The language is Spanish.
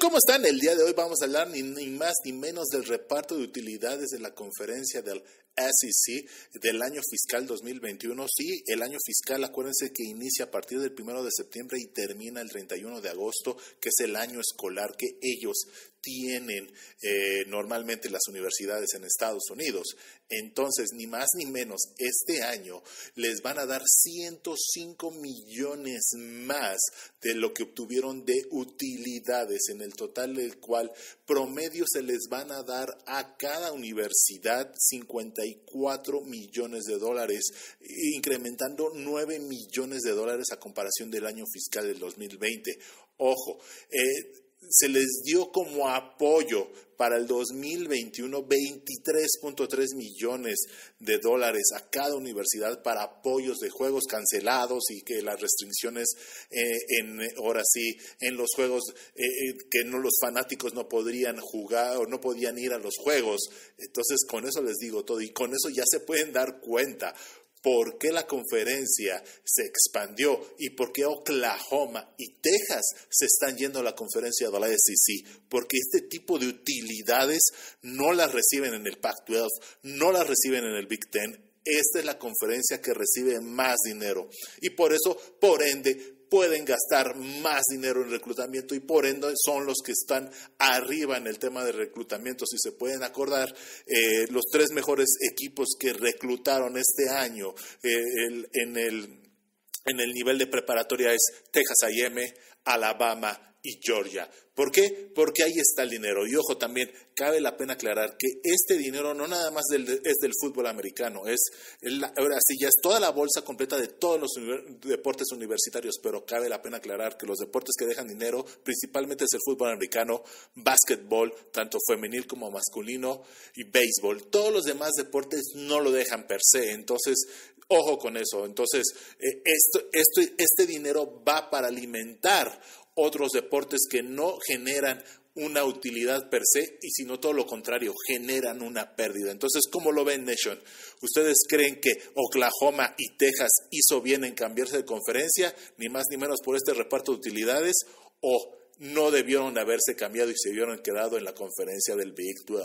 ¿cómo están? El día de hoy vamos a hablar ni, más ni menos del reparto de utilidades de la conferencia del SEC del año fiscal 2021. Sí, el año fiscal, acuérdense que inicia a partir del primero de septiembre y termina el 31 de agosto, que es el año escolar que ellos tienen eh, normalmente las universidades en Estados Unidos. Entonces, ni más ni menos, este año les van a dar 105 millones más de lo que obtuvieron de utilidades, en el total del cual promedio se les van a dar a cada universidad 54 millones de dólares, incrementando 9 millones de dólares a comparación del año fiscal del 2020. Ojo, eh, se les dio como apoyo para el 2021 23.3 millones de dólares a cada universidad para apoyos de juegos cancelados y que las restricciones eh, en ahora sí en los juegos eh, eh, que no los fanáticos no podrían jugar o no podían ir a los juegos entonces con eso les digo todo y con eso ya se pueden dar cuenta por qué la conferencia se expandió y por qué Oklahoma y Texas se están yendo a la conferencia de la SEC, porque este tipo de utilidades no las reciben en el Pac-12, no las reciben en el Big Ten. Esta es la conferencia que recibe más dinero y por eso, por ende, pueden gastar más dinero en reclutamiento y por ende son los que están arriba en el tema de reclutamiento. Si se pueden acordar, eh, los tres mejores equipos que reclutaron este año eh, en, el, en el nivel de preparatoria es Texas AM, Alabama y Georgia. ¿Por qué? Porque ahí está el dinero. Y ojo también, cabe la pena aclarar que este dinero no nada más es del fútbol americano, es ahora sí ya es toda la bolsa completa de todos los deportes universitarios, pero cabe la pena aclarar que los deportes que dejan dinero principalmente es el fútbol americano, básquetbol, tanto femenil como masculino, y béisbol. Todos los demás deportes no lo dejan per se, entonces ojo con eso. Entonces, eh, esto, este dinero va para alimentar otros deportes que no generan una utilidad per se y sino todo lo contrario, generan una pérdida. Entonces, ¿cómo lo ven Nation? ¿Ustedes creen que Oklahoma y Texas hizo bien en cambiarse de conferencia, ni más ni menos por este reparto de utilidades, o no debieron haberse cambiado y se hubieran quedado en la conferencia del Big 12?